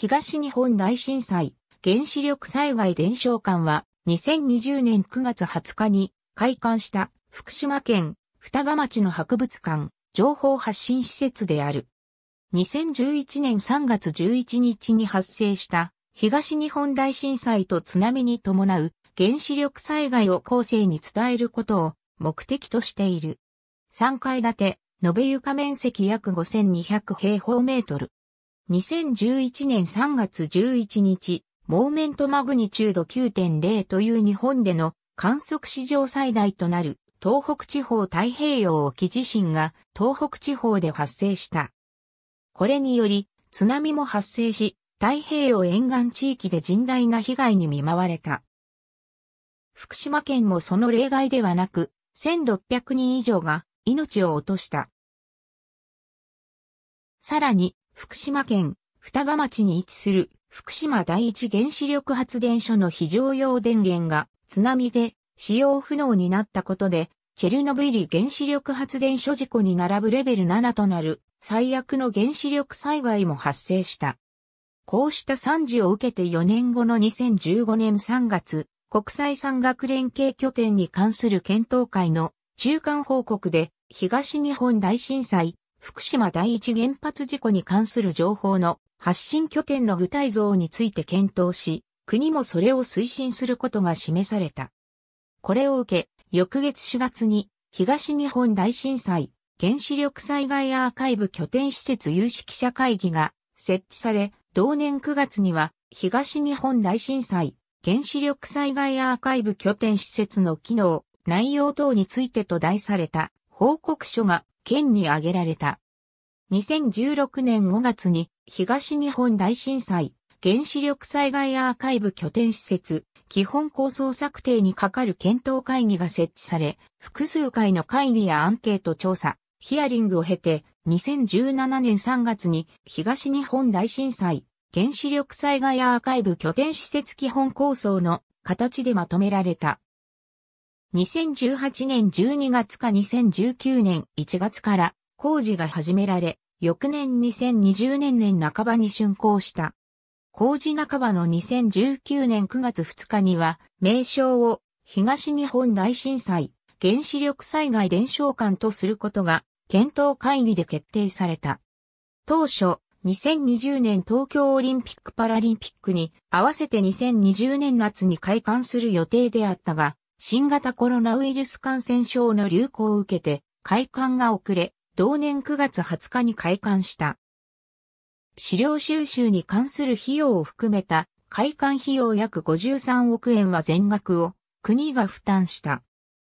東日本大震災、原子力災害伝承館は、2020年9月20日に開館した福島県双葉町の博物館、情報発信施設である。2011年3月11日に発生した東日本大震災と津波に伴う原子力災害を後世に伝えることを目的としている。3階建て、延べ床面積約5200平方メートル。2011年3月11日、モーメントマグニチュード9.0という日本での観測史上最大となる東北地方太平洋沖地震が東北地方で発生した。これにより津波も発生し太平洋沿岸地域で甚大な被害に見舞われた。福島県もその例外ではなく1600人以上が命を落とした。さらに福島県双葉町に位置する福島第一原子力発電所の非常用電源が津波で使用不能になったことで、チェルノブイリ原子力発電所事故に並ぶレベル7となる最悪の原子力災害も発生した。こうした惨事を受けて4年後の2015年3月、国際山岳連携拠点に関する検討会の中間報告で、東日本大震災、福島第一原発事故に関する情報の発信拠点の具体像について検討し、国もそれを推進することが示された。これを受け、翌月4月に東日本大震災原子力災害アーカイブ拠点施設有識者会議が設置され、同年9月には東日本大震災原子力災害アーカイブ拠点施設の機能、内容等についてと題された報告書が県に挙げられた。2016年5月に東日本大震災、原子力災害アーカイブ拠点施設、基本構想策定に係る検討会議が設置され、複数回の会議やアンケート調査、ヒアリングを経て、2017年3月に東日本大震災、原子力災害アーカイブ拠点施設基本構想の形でまとめられた。2018年12月か2019年1月から工事が始められ、翌年2020年年半ばに竣工した。工事半ばの2019年9月2日には、名称を東日本大震災、原子力災害伝承館とすることが、検討会議で決定された。当初、2020年東京オリンピック・パラリンピックに合わせて2020年夏に開館する予定であったが、新型コロナウイルス感染症の流行を受けて、開館が遅れ、同年9月20日に開館した。資料収集に関する費用を含めた開館費用約53億円は全額を国が負担した。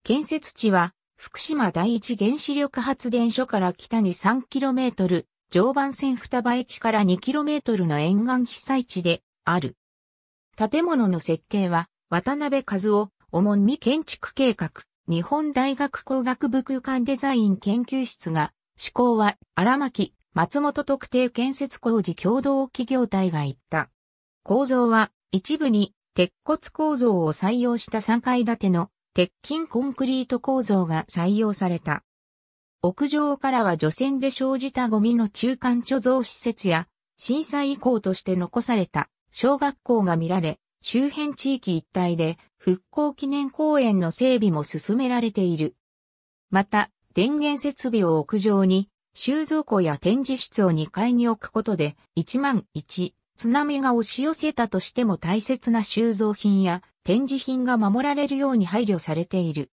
建設地は福島第一原子力発電所から北に 3km、常磐線双葉駅から 2km の沿岸被災地である。建物の設計は渡辺和夫おもんみ建築計画、日本大学工学部空間デザイン研究室が、思考は荒牧、松本特定建設工事共同企業体が言った。構造は、一部に鉄骨構造を採用した3階建ての鉄筋コンクリート構造が採用された。屋上からは除染で生じたゴミの中間貯蔵施設や震災以降として残された小学校が見られ、周辺地域一帯で復興記念公園の整備も進められている。また、電源設備を屋上に、収蔵庫や展示室を2階に置くことで、1万1、津波が押し寄せたとしても大切な収蔵品や展示品が守られるように配慮されている。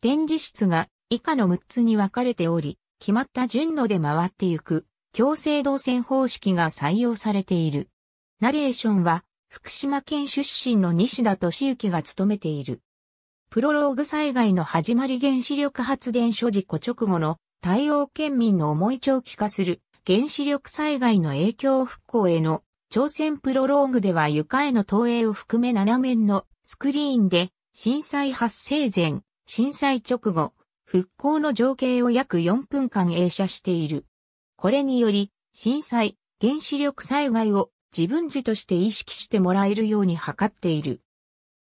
展示室が以下の6つに分かれており、決まった順路で回っていく、強制動線方式が採用されている。ナレーションは、福島県出身の西田敏行が務めている。プロローグ災害の始まり原子力発電所事故直後の対応県民の思い長期化する原子力災害の影響復興への挑戦プロローグでは床への投影を含め7面のスクリーンで震災発生前、震災直後、復興の情景を約4分間映写している。これにより震災、原子力災害を自分自として意識してもらえるように図っている。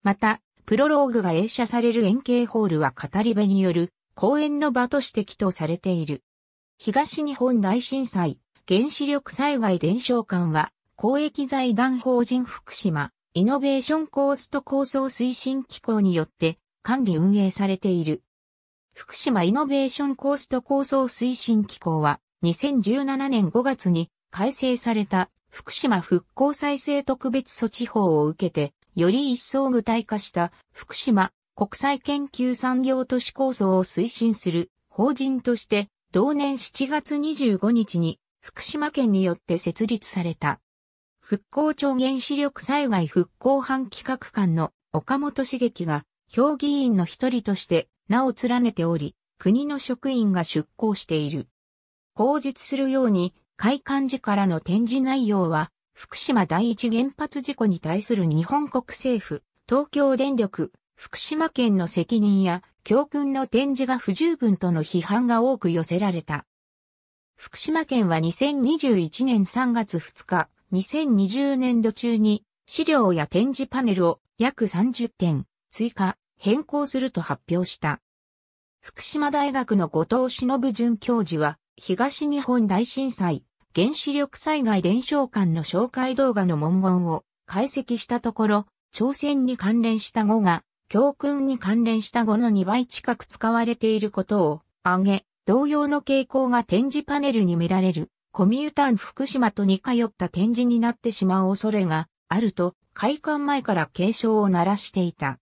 また、プロローグが映写される円形ホールは語り部による公演の場として祈祷されている。東日本大震災、原子力災害伝承館は、公益財団法人福島、イノベーションコースト構想推進機構によって管理運営されている。福島イノベーションコースト構想推進機構は、2017年5月に改正された福島復興再生特別措置法を受けて、より一層具体化した福島国際研究産業都市構想を推進する法人として、同年7月25日に福島県によって設立された。復興庁原子力災害復興班企画官の岡本茂樹が、評議員の一人として名を連ねており、国の職員が出向している。口述するように、開館時からの展示内容は、福島第一原発事故に対する日本国政府、東京電力、福島県の責任や教訓の展示が不十分との批判が多く寄せられた。福島県は2021年3月2日、2020年度中に資料や展示パネルを約30点追加、変更すると発表した。福島大学の後藤忍准教授は東日本大震災原子力災害伝承館の紹介動画の文言を解析したところ、朝鮮に関連した語が、教訓に関連した語の2倍近く使われていることを挙げ、同様の傾向が展示パネルに見られる、コミュータン福島と似通った展示になってしまう恐れがあると、開館前から警鐘を鳴らしていた。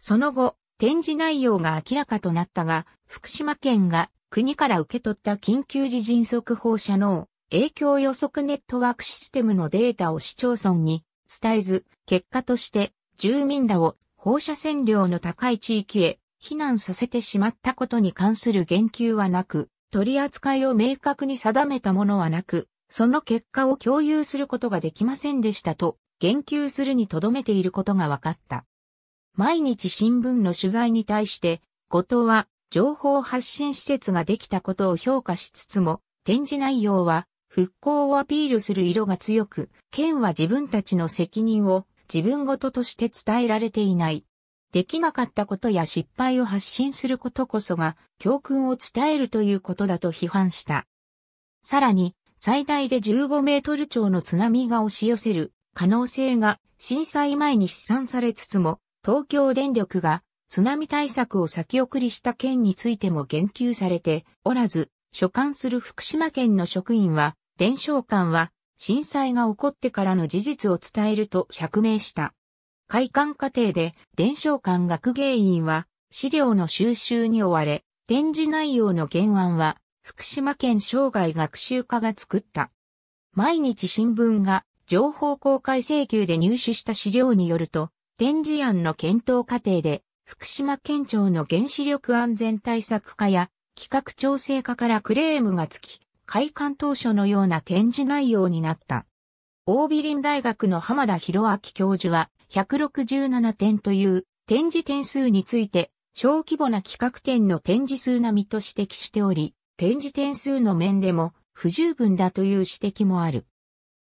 その後、展示内容が明らかとなったが、福島県が国から受け取った緊急時迅速放射能影響予測ネットワークシステムのデータを市町村に伝えず、結果として住民らを放射線量の高い地域へ避難させてしまったことに関する言及はなく、取り扱いを明確に定めたものはなく、その結果を共有することができませんでしたと言及するにとどめていることが分かった。毎日新聞の取材に対して、後藤は情報発信施設ができたことを評価しつつも、展示内容は復興をアピールする色が強く、県は自分たちの責任を自分ごととして伝えられていない。できなかったことや失敗を発信することこそが教訓を伝えるということだと批判した。さらに、最大で15メートル超の津波が押し寄せる可能性が震災前に試算されつつも、東京電力が津波対策を先送りした件についても言及されておらず、所管する福島県の職員は伝承館は震災が起こってからの事実を伝えると釈明した。開館過程で伝承館学芸員は資料の収集に追われ、展示内容の原案は福島県生涯学習課が作った。毎日新聞が情報公開請求で入手した資料によると、展示案の検討過程で福島県庁の原子力安全対策課や企画調整課からクレームがつき、開館当初のような展示内容になった。オービリン大学の浜田博明教授は167点という展示点数について小規模な企画展の展示数並みと指摘しており、展示点数の面でも不十分だという指摘もある。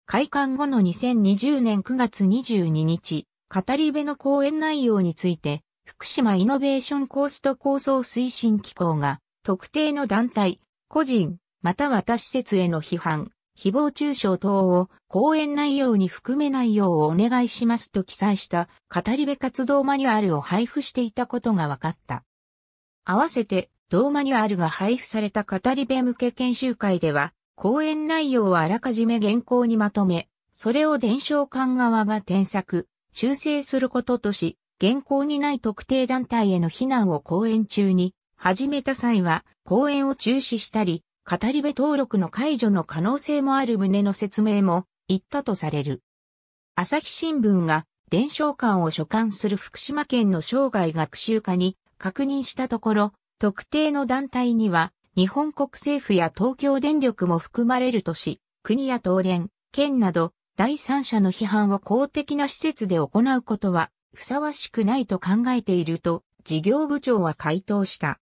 開館後の2020年9月22日、語り部の講演内容について、福島イノベーションコースト構想推進機構が、特定の団体、個人、または他施設への批判、誹謗中傷等を講演内容に含めないようお願いしますと記載した語り部活動マニュアルを配布していたことが分かった。合わせて同マニュアルが配布された語り部向け研修会では、講演内容をあらかじめ原稿にまとめ、それを伝承館側が添削、修正することとし、原稿にない特定団体への非難を講演中に始めた際は、講演を中止したり、語り部登録の解除の可能性もある旨の説明も言ったとされる。朝日新聞が伝承館を所管する福島県の生涯学習課に確認したところ、特定の団体には日本国政府や東京電力も含まれるとし、国や東電、県など第三者の批判を公的な施設で行うことはふさわしくないと考えていると事業部長は回答した。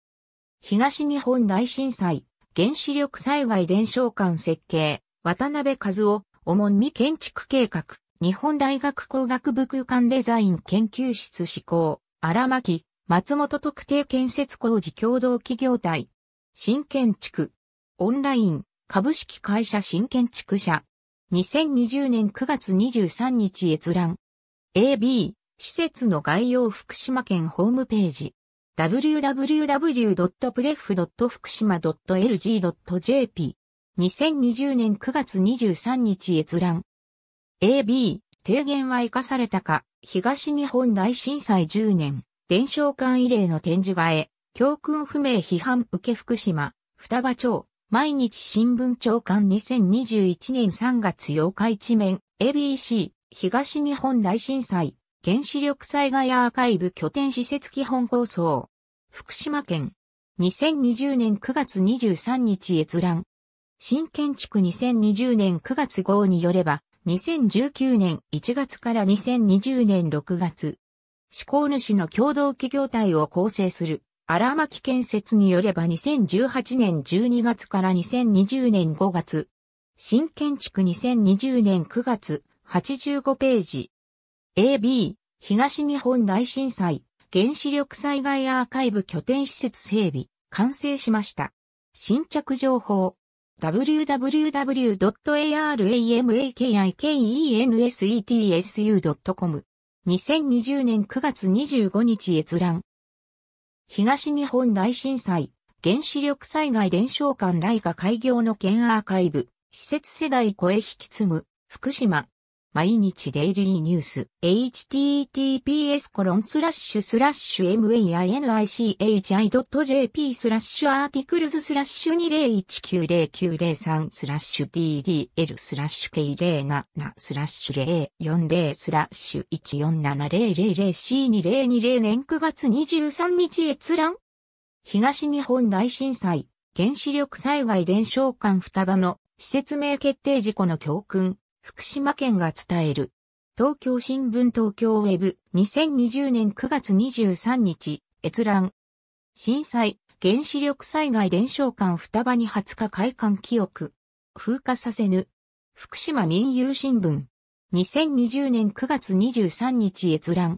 東日本大震災、原子力災害伝承館設計、渡辺和夫、重み建築計画、日本大学工学部空間デザイン研究室施行、荒巻、松本特定建設工事共同企業体、新建築、オンライン、株式会社新建築社、2020年9月23日閲覧、AB、施設の概要福島県ホームページ。www.pref.fukushima.lg.jp 2020年9月23日閲覧 AB 提言は生かされたか東日本大震災10年伝承館慰霊の展示替え教訓不明批判受け福島双葉町毎日新聞長官2021年3月8日一面 ABC 東日本大震災原子力災害アーカイブ拠点施設基本構想。福島県。2020年9月23日閲覧。新建築2020年9月号によれば、2019年1月から2020年6月。施行主の共同企業体を構成する荒牧建設によれば2018年12月から2020年5月。新建築2020年9月85ページ。AB、東日本大震災、原子力災害アーカイブ拠点施設整備、完成しました。新着情報、www.aramakikensetsu.com 2020年9月25日閲覧。東日本大震災、原子力災害伝承館来家開業の県アーカイブ、施設世代声引き継ぐ、福島、毎日デイリーニュース、https コロンスラッシュスラッシュ mainichi.jp スラッシュアーティクルズスラッシュ2019093スラッシュ ddl スラッシュ k077 スラッシュ040スラッシュ 147000c2020 年9月23日閲覧東日本大震災、原子力災害伝承館双葉の施設名決定事故の教訓、福島県が伝える。東京新聞東京ウェブ2020年9月23日閲覧。震災、原子力災害伝承館双葉に20日開館記憶。風化させぬ。福島民友新聞。2020年9月23日閲覧。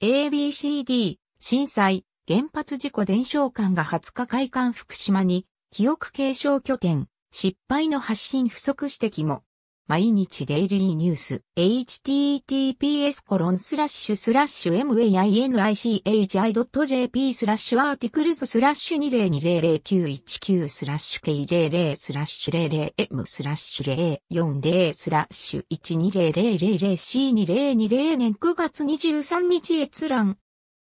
ABCD、震災、原発事故伝承館が20日開館福島に、記憶継承拠点、失敗の発信不足指摘も。毎日デイリーニュース、https コロンスラッシュスラッシュ mainichi.jp スラッシュアーティクルズスラッシュ20200919スラッシュ k00 スラッシュ 00m スラッシュ040スラッシュ 120000c2020 年9月23日閲覧。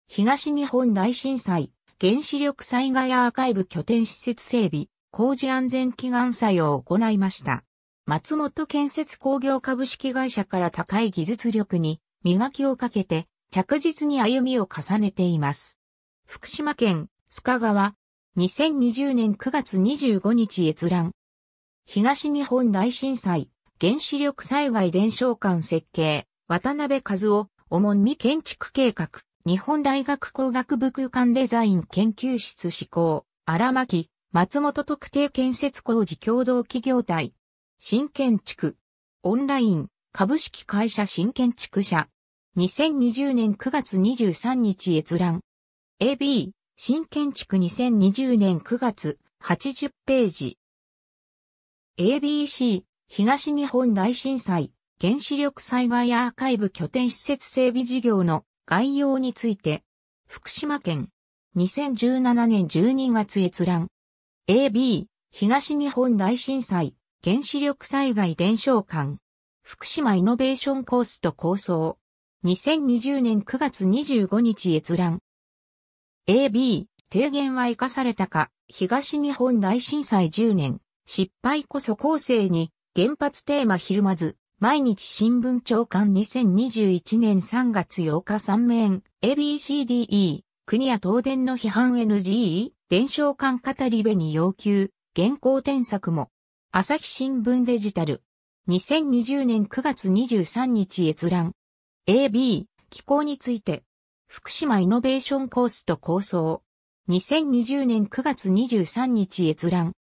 東日本大震災、原子力災害アーカイブ拠点施設整備、工事安全祈願祭を行いました。松本建設工業株式会社から高い技術力に磨きをかけて着実に歩みを重ねています。福島県須賀川2020年9月25日閲覧東日本大震災原子力災害伝承館設計渡辺和夫重み建築計画日本大学工学部空間デザイン研究室施行荒牧松本特定建設工事共同企業体新建築。オンライン、株式会社新建築社。2020年9月23日閲覧。AB、新建築2020年9月、80ページ。ABC、東日本大震災、原子力災害アーカイブ拠点施設整備事業の概要について、福島県、2017年12月閲覧。AB、東日本大震災、原子力災害伝承館、福島イノベーションコースと構想、2020年9月25日閲覧。AB、提言は活かされたか、東日本大震災10年、失敗こそ後世に、原発テーマひるまず、毎日新聞長官2021年3月8日3面、ABCDE、国や東電の批判 n g 伝承館語り部に要求、原稿添削も、朝日新聞デジタル。2020年9月23日閲覧。AB、気候について。福島イノベーションコースと構想。2020年9月23日閲覧。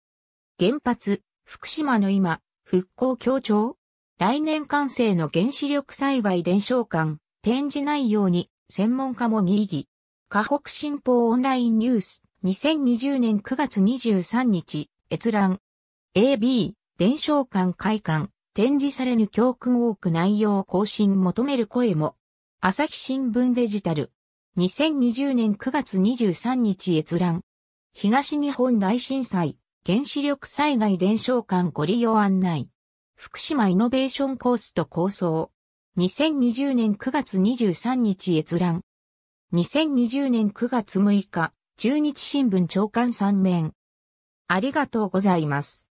原発、福島の今、復興協調来年完成の原子力災害伝承館、展示内容に、専門家も議議。河北新報オンラインニュース、2020年9月23日、閲覧。AB、伝承館会館、展示されぬ教訓多く内容更新求める声も。朝日新聞デジタル。2020年9月23日閲覧。東日本大震災、原子力災害伝承館ご利用案内。福島イノベーションコースと構想。2020年9月23日閲覧。2020年9月6日、中日新聞長官3面。ありがとうございます。